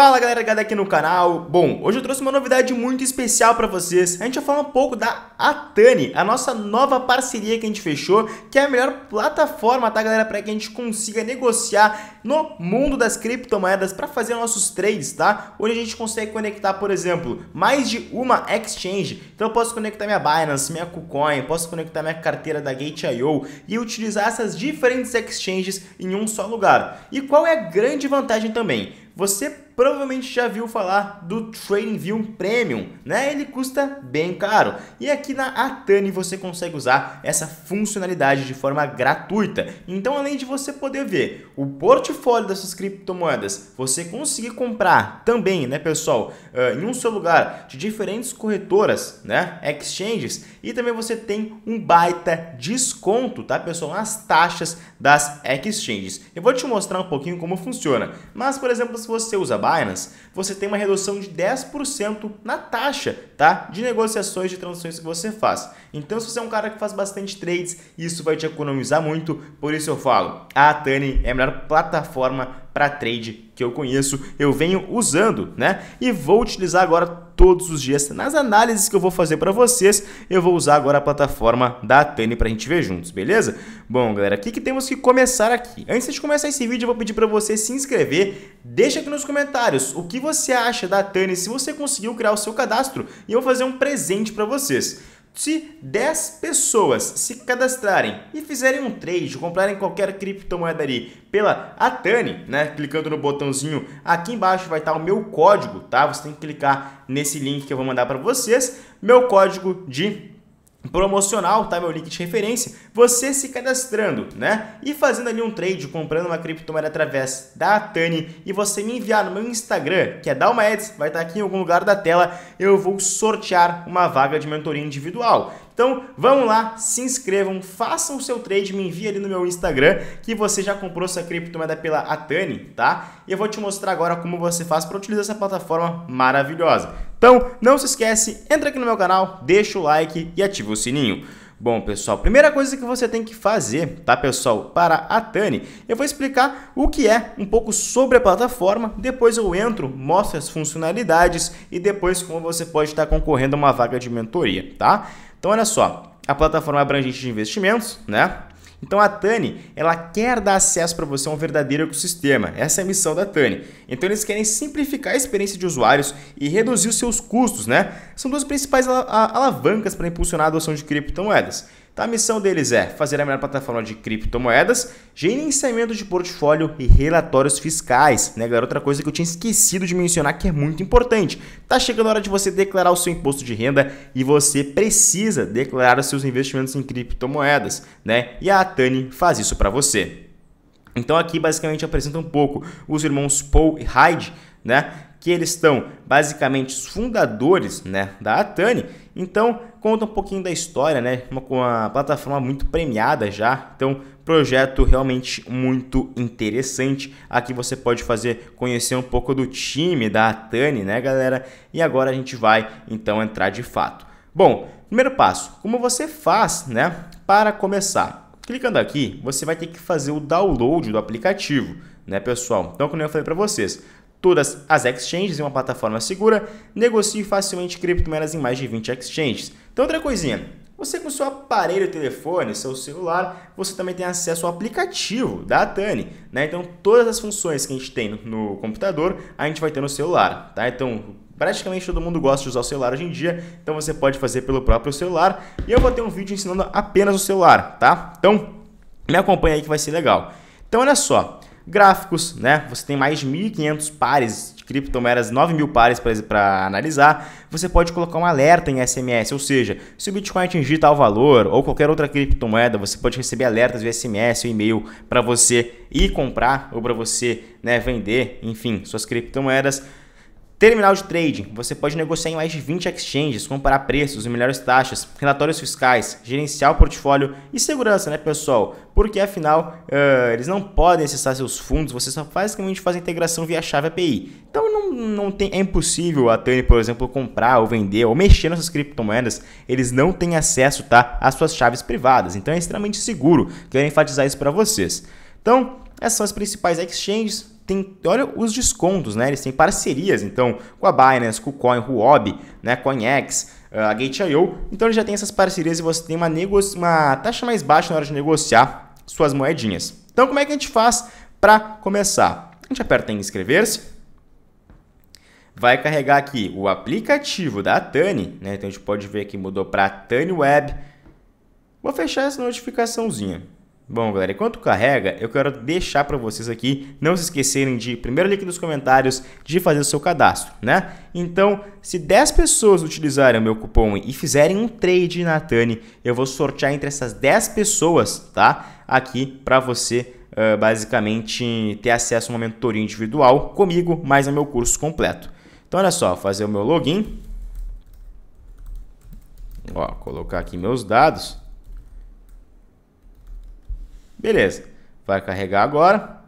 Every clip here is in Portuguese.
Fala galera, galera aqui no canal. Bom, hoje eu trouxe uma novidade muito especial para vocês. A gente vai falar um pouco da Atani, a nossa nova parceria que a gente fechou, que é a melhor plataforma, tá galera, para que a gente consiga negociar no mundo das criptomoedas para fazer nossos trades, tá? Hoje a gente consegue conectar, por exemplo, mais de uma exchange. Então eu posso conectar minha Binance, minha KuCoin, posso conectar minha carteira da Gate.io e utilizar essas diferentes exchanges em um só lugar. E qual é a grande vantagem também? Você provavelmente já viu falar do TradingView Premium, né? Ele custa bem caro. E aqui na Atani você consegue usar essa funcionalidade de forma gratuita. Então, além de você poder ver o portfólio dessas criptomoedas, você conseguir comprar também, né, pessoal, eh, em um só lugar de diferentes corretoras, né, exchanges, e também você tem um baita desconto, tá, pessoal, nas taxas das exchanges. Eu vou te mostrar um pouquinho como funciona. Mas, por exemplo, se você usa Binance, você tem uma redução de 10% na taxa tá? de negociações de transações que você faz. Então, se você é um cara que faz bastante trades, isso vai te economizar muito. Por isso eu falo, a Tani é a melhor plataforma para trade que eu conheço, eu venho usando, né? E vou utilizar agora todos os dias nas análises que eu vou fazer para vocês, eu vou usar agora a plataforma da Tani para a gente ver juntos, beleza? Bom, galera, o que, que temos que começar aqui? Antes de começar esse vídeo, eu vou pedir para você se inscrever, deixa aqui nos comentários o que você acha da Tani, se você conseguiu criar o seu cadastro, e eu vou fazer um presente para vocês. Se 10 pessoas se cadastrarem e fizerem um trade, comprarem qualquer criptomoeda ali pela Atani, né? Clicando no botãozinho aqui embaixo vai estar o meu código, tá? Você tem que clicar nesse link que eu vou mandar para vocês. Meu código de promocional, tá? Meu link de referência, você se cadastrando, né? E fazendo ali um trade, comprando uma criptomoeda através da Tani e você me enviar no meu Instagram, que é Dalma vai estar tá aqui em algum lugar da tela, eu vou sortear uma vaga de mentoria individual. Então vamos lá, se inscrevam, façam o seu trade, me enviem ali no meu Instagram que você já comprou sua criptomoeda pela Atani, tá? E eu vou te mostrar agora como você faz para utilizar essa plataforma maravilhosa. Então não se esquece, entra aqui no meu canal, deixa o like e ativa o sininho. Bom, pessoal, primeira coisa que você tem que fazer, tá, pessoal, para a Tani, eu vou explicar o que é, um pouco sobre a plataforma, depois eu entro, mostro as funcionalidades e depois como você pode estar concorrendo a uma vaga de mentoria, tá? Então olha só, a plataforma abrangente de investimentos, né? Então a Tani, ela quer dar acesso para você a um verdadeiro ecossistema. Essa é a missão da Tani. Então eles querem simplificar a experiência de usuários e reduzir os seus custos, né? São duas principais alavancas para impulsionar a adoção de criptomoedas. Tá, a missão deles é fazer a melhor plataforma de criptomoedas, gerenciamento de portfólio e relatórios fiscais. Né, galera? Outra coisa que eu tinha esquecido de mencionar que é muito importante. Tá chegando a hora de você declarar o seu imposto de renda e você precisa declarar os seus investimentos em criptomoedas, né? E a Atani faz isso para você. Então aqui basicamente apresenta um pouco os irmãos Paul e Hyde, né? que eles estão basicamente os fundadores né, da Atani. Então, conta um pouquinho da história, né? Uma, uma plataforma muito premiada já. Então, projeto realmente muito interessante. Aqui você pode fazer conhecer um pouco do time da Atani, né, galera? E agora a gente vai então entrar de fato. Bom, primeiro passo, como você faz, né, para começar? Clicando aqui, você vai ter que fazer o download do aplicativo, né, pessoal? Então, como eu falei para vocês, Todas as exchanges em uma plataforma segura negocie facilmente criptomoedas em mais de 20 exchanges. Então, outra coisinha, você com seu aparelho telefone, seu celular, você também tem acesso ao aplicativo da Atani, né? Então todas as funções que a gente tem no, computador, a gente vai ter no celular, tá? Então praticamente todo mundo gosta de usar o celular hoje em dia, então você pode fazer pelo próprio celular. E eu vou ter um vídeo ensinando apenas o celular, tá? Então me acompanha aí que vai ser legal. Então olha só, Gráficos, né? Você tem mais de 1.500 pares de criptomoedas, 9.000 pares para analisar. Você pode colocar um alerta em SMS, ou seja, se o Bitcoin atingir tal valor ou qualquer outra criptomoeda, você pode receber alertas via SMS ou e-mail para você ir comprar ou para você né, vender, enfim, suas criptomoedas. Terminal de trading. Você pode negociar em mais de 20 exchanges, comparar preços e melhores taxas, relatórios fiscais, gerenciar o portfólio e segurança, né, pessoal? Porque afinal, uh, eles não podem acessar seus fundos, você só basicamente faz a integração via chave API. Então não, não tem, é impossível a Tani, por exemplo, comprar ou vender ou mexer nessas criptomoedas. Eles não têm acesso, tá, às suas chaves privadas. Então é extremamente seguro. Quero enfatizar isso para vocês. Então, essas são as principais exchanges tem, olha os descontos, né? Eles têm parcerias, então, com a Binance, com o Coin, Huobi, né, CoinEx, eh, a Gate.io. Então, eles já tem essas parcerias e você tem uma, uma taxa mais baixa na hora de negociar suas moedinhas. Então, como é que a gente faz para começar? A gente aperta em inscrever-se, vai carregar aqui o aplicativo da Tani, né? Então a gente pode ver que mudou para Tani Web. Vou fechar essa notificaçãozinha. Bom, galera, enquanto carrega, eu quero deixar para vocês aqui, não se esquecerem de, primeiro link nos comentários, de fazer o seu cadastro, né? Então, se 10 pessoas utilizarem o meu cupom e fizerem um trade na Tani, eu vou sortear entre essas 10 pessoas, tá? Aqui para você uh, basicamente ter acesso a uma mentoria individual comigo, mais ao meu curso completo. Então, olha só, fazer o meu login. Ó, colocar aqui meus dados. Beleza. Vai carregar agora.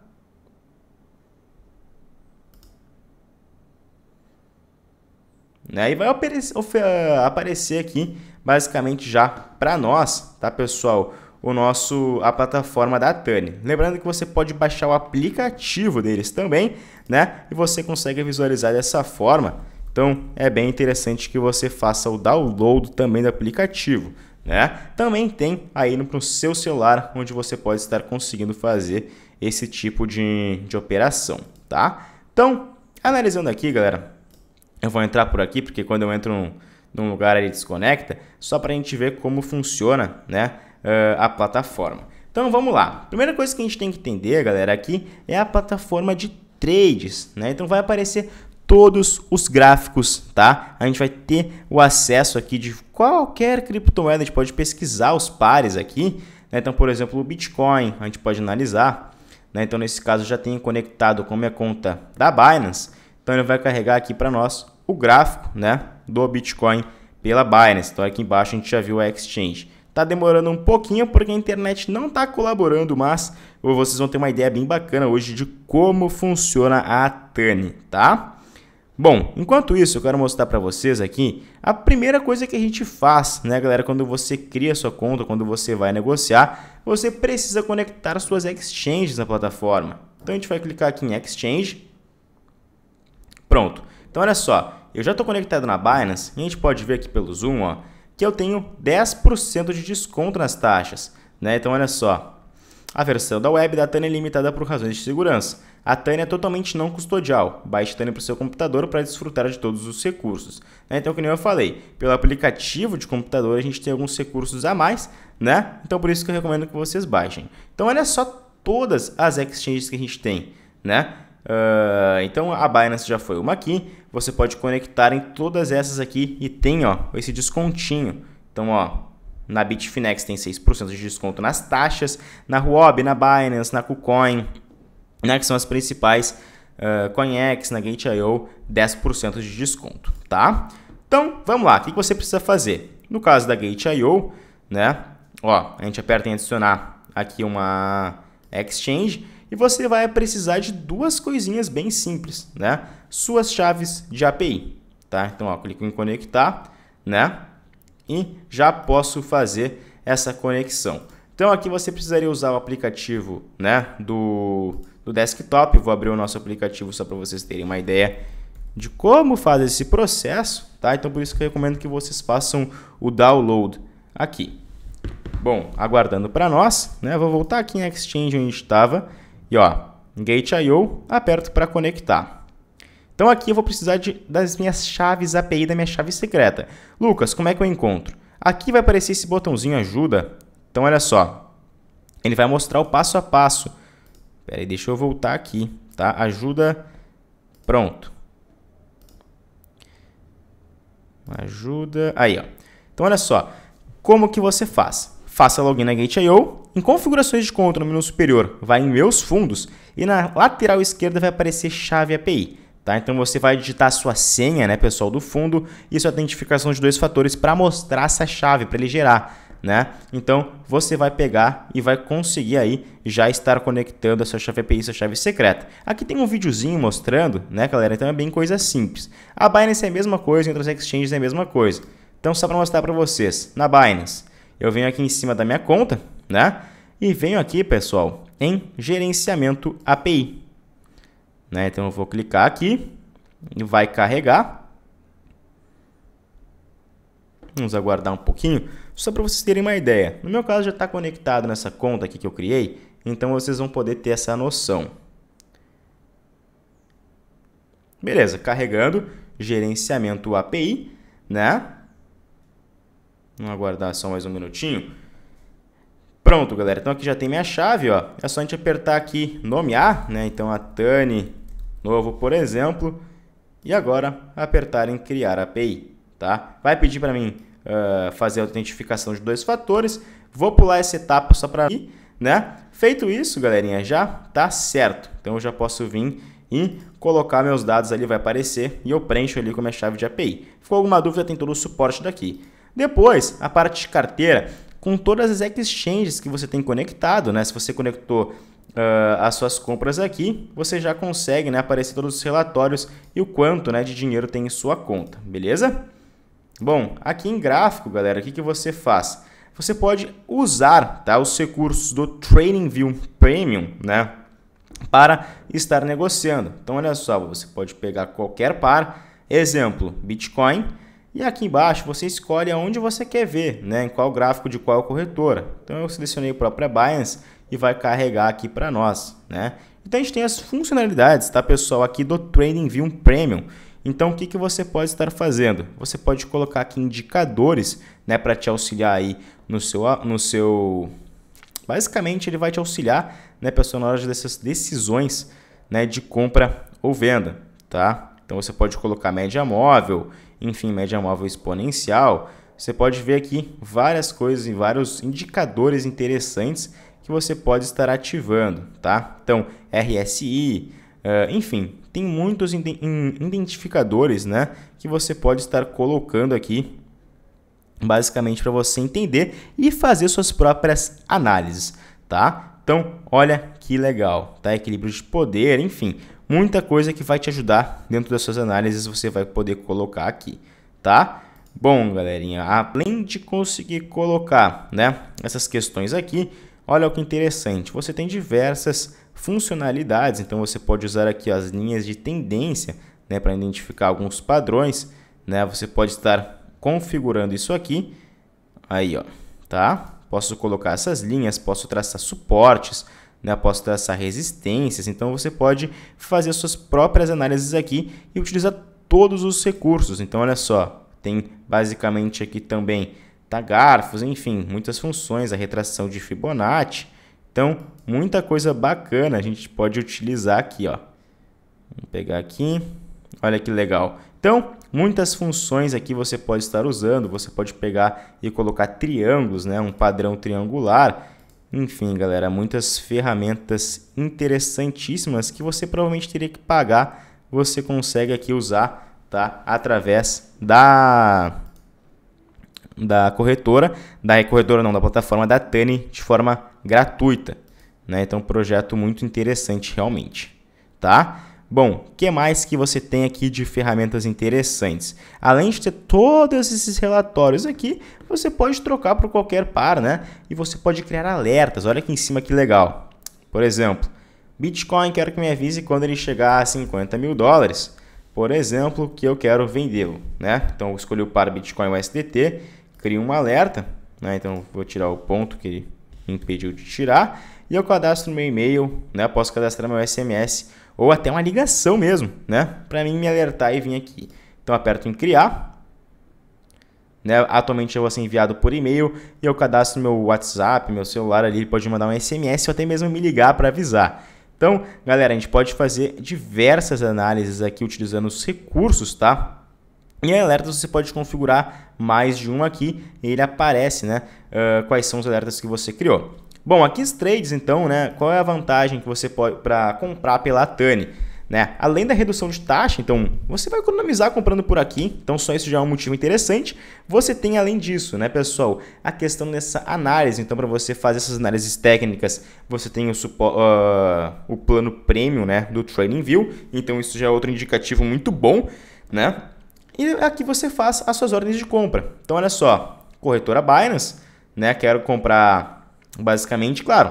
Né? E vai aparecer aqui basicamente já para nós, tá pessoal? O nosso a plataforma da Tani. Lembrando que você pode baixar o aplicativo deles também, né? E você consegue visualizar dessa forma. Então é bem interessante que você faça o download também do aplicativo né? Também tem aí no seu celular onde você pode estar conseguindo fazer esse tipo de, de operação, tá? Então, analisando aqui, galera, eu vou entrar por aqui porque quando eu entro num, num lugar ele desconecta, só para a gente ver como funciona, né, eh, a plataforma. Então vamos lá. Primeira coisa que a gente tem que entender, galera, aqui é a plataforma de trades, né? Então vai aparecer todos os gráficos, tá? A gente vai ter o acesso aqui de qualquer criptomoeda, a gente pode pesquisar os pares aqui, né? Então, por exemplo, o Bitcoin, a gente pode analisar, né? Então, nesse caso, já tenho conectado com minha conta da Binance, então ele vai carregar aqui para nós o gráfico, né, do Bitcoin pela Binance. Então, aqui embaixo a gente já viu a exchange. Tá demorando um pouquinho porque a internet não tá colaborando, mas vocês vão ter uma ideia bem bacana hoje de como funciona a Tani, tá? Bom, enquanto isso, eu quero mostrar para vocês aqui a primeira coisa que a gente faz, né, galera? Quando você cria sua conta, quando você vai negociar, você precisa conectar suas exchanges na plataforma. Então a gente vai clicar aqui em Exchange. Pronto. Então olha só, eu já estou conectado na Binance e a gente pode ver aqui pelo Zoom, ó, que eu tenho 10% de desconto nas taxas, né? Então olha só, a versão da web da TAN é limitada por razões de segurança. A Tânia é totalmente não custodial. Baixe Tânia para o seu computador para desfrutar de todos os recursos. Né? Então, como eu falei, pelo aplicativo de computador a gente tem alguns recursos a mais, né? Então, por isso que eu recomendo que vocês baixem. Então, olha só todas as exchanges que a gente tem, né? Uh, então a Binance já foi uma aqui. Você pode conectar em todas essas aqui e tem ó, esse descontinho. Então, ó, na Bitfinex tem 6% de desconto nas taxas, na Huobi, na Binance, na KuCoin, né, que são as principais uh, eh, CoinEx, na Gate.io, 10% de desconto, tá? Então, vamos lá, o que você precisa fazer? No caso da Gate.io, né, ó, a gente aperta em adicionar aqui uma exchange e você vai precisar de duas coisinhas bem simples, né? Suas chaves de API, tá? Então, ó, clico em conectar, né? E já posso fazer essa conexão. Então, aqui você precisaria usar o aplicativo, né, do do desktop. Vou abrir o nosso aplicativo só para vocês terem uma ideia de como fazer esse processo, tá? Então por isso que eu recomendo que vocês façam o download aqui. Bom, aguardando para nós, né? Vou voltar aqui em Exchange onde estava e ó, Gate.io, aperto para conectar. Então aqui eu vou precisar de, das minhas chaves API da minha chave secreta. Lucas, como é que eu encontro? Aqui vai aparecer esse botãozinho ajuda. Então olha só, ele vai mostrar o passo a passo Pera aí, deixa eu voltar aqui, tá? Ajuda, pronto. Ajuda, aí, ó. Então, olha só, como que você faz? Faça login na Gate.io, em configurações de conta no menu superior, vai em meus fundos e na lateral esquerda vai aparecer chave API. Tá? Então você vai digitar a sua senha, né, pessoal, do fundo. e sua identificação de dois fatores para mostrar essa chave, para ele gerar né? Então você vai pegar e vai conseguir aí já estar conectando a sua chave API, sua chave secreta. Aqui tem um videozinho mostrando, né, galera? Então é bem coisa simples. A Binance é a mesma coisa, em outras exchanges é a mesma coisa. Então só para mostrar para vocês, na Binance, eu venho aqui em cima da minha conta, né? E venho aqui, pessoal, em gerenciamento API. Né? Então eu vou clicar aqui e vai carregar. Vamos aguardar um pouquinho só para vocês terem uma ideia, no meu caso já está conectado nessa conta aqui que eu criei, então vocês vão poder ter essa noção. Beleza, carregando, gerenciamento API, né? Vamos aguardar só mais um minutinho. Pronto, galera. Então aqui já tem minha chave, ó. É só a gente apertar aqui nomear, né? Então a Tani novo, por exemplo, e agora apertar em criar API, tá? Vai pedir para mim uh, fazer a autentificação de dois fatores. Vou pular essa etapa só para mim, né? Feito isso, galerinha, já tá certo. Então eu já posso vir e colocar meus dados ali, vai aparecer, e eu preencho ali com a minha chave de API. Ficou alguma dúvida, tem todo o suporte daqui. Depois, a parte de carteira, com todas as exchanges que você tem conectado, né? Se você conectou Uh, as suas compras aqui, você já consegue né, aparecer todos os relatórios e o quanto né, de dinheiro tem em sua conta, beleza? Bom, aqui em gráfico, galera, o que, que você faz? Você pode usar tá, os recursos do TradingView Premium né, para estar negociando. Então, olha só, você pode pegar qualquer par, exemplo, Bitcoin, e aqui embaixo você escolhe aonde você quer ver, né, em qual gráfico de qual corretora. Então, eu selecionei a própria Binance e vai carregar aqui para nós. Né? Então, a gente tem as funcionalidades, tá, pessoal, aqui do TradingView Premium. Então, o que, que você pode estar fazendo? Você pode colocar aqui indicadores né, para te auxiliar aí no seu, no seu. Basicamente, ele vai te auxiliar, né, pessoal, na hora dessas decisões né, de compra ou venda, tá? Então, você pode colocar média móvel, enfim, média móvel exponencial. Você pode ver aqui várias coisas e vários indicadores interessantes que você pode estar ativando, tá? Então, RSI, é, enfim, tem muitos identificadores né, que você pode estar colocando aqui, basicamente para você entender e fazer suas próprias análises, tá? Então, olha que legal, tá? Equilíbrio de poder, enfim, muita coisa que vai te ajudar dentro das suas análises você vai poder colocar aqui, tá? Bom, galerinha, além de conseguir colocar né, essas questões aqui, Olha o que interessante, você tem diversas funcionalidades, então você pode usar aqui as linhas de tendência né, para identificar alguns padrões. Né? Você pode estar configurando isso aqui, aí ó, tá? Posso colocar essas linhas, posso traçar suportes, né? posso traçar resistências, então você pode fazer suas próprias análises aqui e utilizar todos os recursos. Então olha só, tem basicamente aqui também garfos enfim, muitas funções, a retração de Fibonacci. Então, muita coisa bacana a gente pode utilizar aqui, ó. Vamos pegar aqui. Olha que legal. Então, muitas funções aqui você pode estar usando, você pode pegar e colocar triângulos, né, um padrão triangular. Enfim, galera, muitas ferramentas interessantíssimas que você provavelmente teria que pagar, você consegue aqui usar, tá, através da da corretora, da corretora não, da plataforma da Tani de forma gratuita. Né? Então, projeto muito interessante realmente. Tá? Bom, o que mais que você tem aqui de ferramentas interessantes? Além de ter todos esses relatórios aqui, você pode trocar por qualquer par, né? E você pode criar alertas. Olha aqui em cima que legal. Por exemplo, Bitcoin quero que me avise quando ele chegar a 50 mil dólares. Por exemplo, que eu quero vendê-lo, né? Então eu escolhi o par Bitcoin USDT crio um alerta, né? Então vou tirar o ponto que ele impediu de tirar e eu cadastro meu e-mail, né? Posso cadastrar meu SMS ou até uma ligação mesmo, né? Para mim me alertar e vir aqui. Então aperto em criar. Né? Atualmente eu vou ser enviado por e-mail e eu cadastro meu WhatsApp, meu celular ali, ele pode mandar um SMS ou até mesmo me ligar para avisar. Então, galera, a gente pode fazer diversas análises aqui utilizando os recursos, tá? Em alertas você pode configurar mais de um aqui, ele aparece, né? Uh, quais são os alertas que você criou. Bom, aqui os trades, então, né? Qual é a vantagem que você pode para comprar pela Tani? Né? Além da redução de taxa, então você vai economizar comprando por aqui, então só isso já é um motivo interessante. Você tem além disso, né, pessoal, a questão dessa análise. Então, para você fazer essas análises técnicas, você tem o, uh, o plano premium, né, do TradingView Então, isso já é outro indicativo muito bom, né? E aqui é você faz as suas ordens de compra. Então, olha só, corretora Binance, né? Quero comprar basicamente, claro.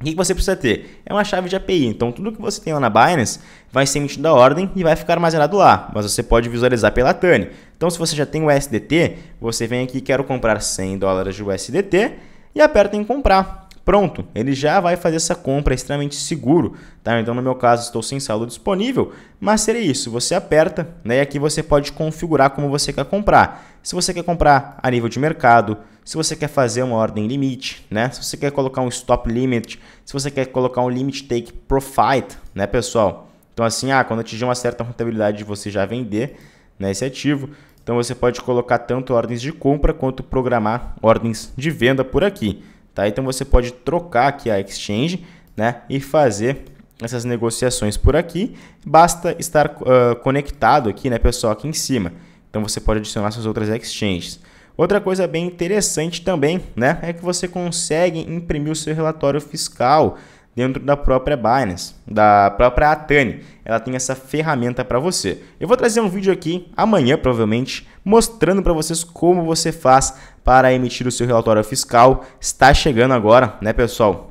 O que você precisa ter? É uma chave de API. Então, tudo que você tem lá na Binance vai ser emitido a ordem e vai ficar armazenado lá. Mas você pode visualizar pela Tani. Então, se você já tem o SDT, você vem aqui, quero comprar 100 dólares de USDT e aperta em comprar pronto, ele já vai fazer essa compra, é extremamente seguro, tá? Então no meu caso estou sem saldo disponível, mas seria isso, você aperta, né? E aqui você pode configurar como você quer comprar. Se você quer comprar a nível de mercado, se você quer fazer uma ordem limite, né? Se você quer colocar um stop limit, se você quer colocar um limit take profit, né, pessoal? Então assim, ah, quando atingir uma certa rentabilidade, você já vender, né, esse ativo. Então você pode colocar tanto ordens de compra quanto programar ordens de venda por aqui. Tá? Então você pode trocar aqui a exchange né? e fazer essas negociações por aqui. Basta estar uh, conectado aqui, né, pessoal, aqui em cima. Então você pode adicionar suas outras exchanges. Outra coisa bem interessante também, né, é que você consegue imprimir o seu relatório fiscal dentro da própria Binance, da própria Atani. Ela tem essa ferramenta para você. Eu vou trazer um vídeo aqui amanhã, provavelmente, mostrando para vocês como você faz para emitir o seu relatório fiscal. Está chegando agora, né, pessoal?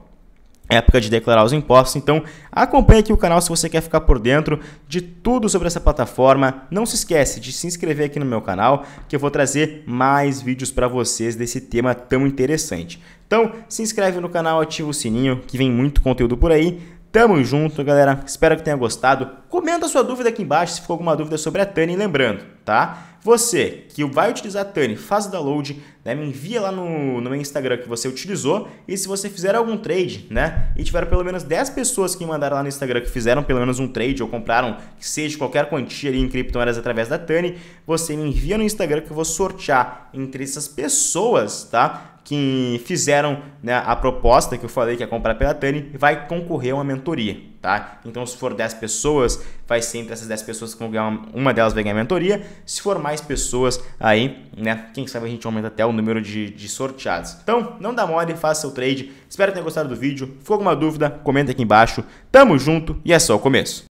É época de declarar os impostos. Então, acompanhe aqui o canal se você quer ficar por dentro de tudo sobre essa plataforma. Não se esquece de se inscrever aqui no meu canal, que eu vou trazer mais vídeos para vocês desse tema tão interessante. Então, se inscreve no canal, ativa o sininho, que vem muito conteúdo por aí. Tamo junto, galera. Espero que tenha gostado. Comenta sua dúvida aqui embaixo se ficou alguma dúvida sobre a Tani. Lembrando, tá? Você que vai utilizar a Tani, faz o download, né? me envia lá no, no meu Instagram que você utilizou. E se você fizer algum trade, né? E tiver pelo menos 10 pessoas que mandaram lá no Instagram que fizeram pelo menos um trade ou compraram, que seja qualquer quantia ali em criptomoedas através da Tani, você me envia no Instagram que eu vou sortear entre essas pessoas, tá? que fizeram né, a proposta que eu falei que é comprar pela Tani vai concorrer a uma mentoria, tá? Então, se for 10 pessoas, vai ser entre essas 10 pessoas que vão ganhar uma, uma delas vai ganhar a mentoria. Se for mais pessoas, aí, né? Quem sabe a gente aumenta até o número de, de sorteados. Então, não dá mole, faça seu trade. Espero que tenha gostado do vídeo. Ficou alguma dúvida? Comenta aqui embaixo. Tamo junto e é só o começo.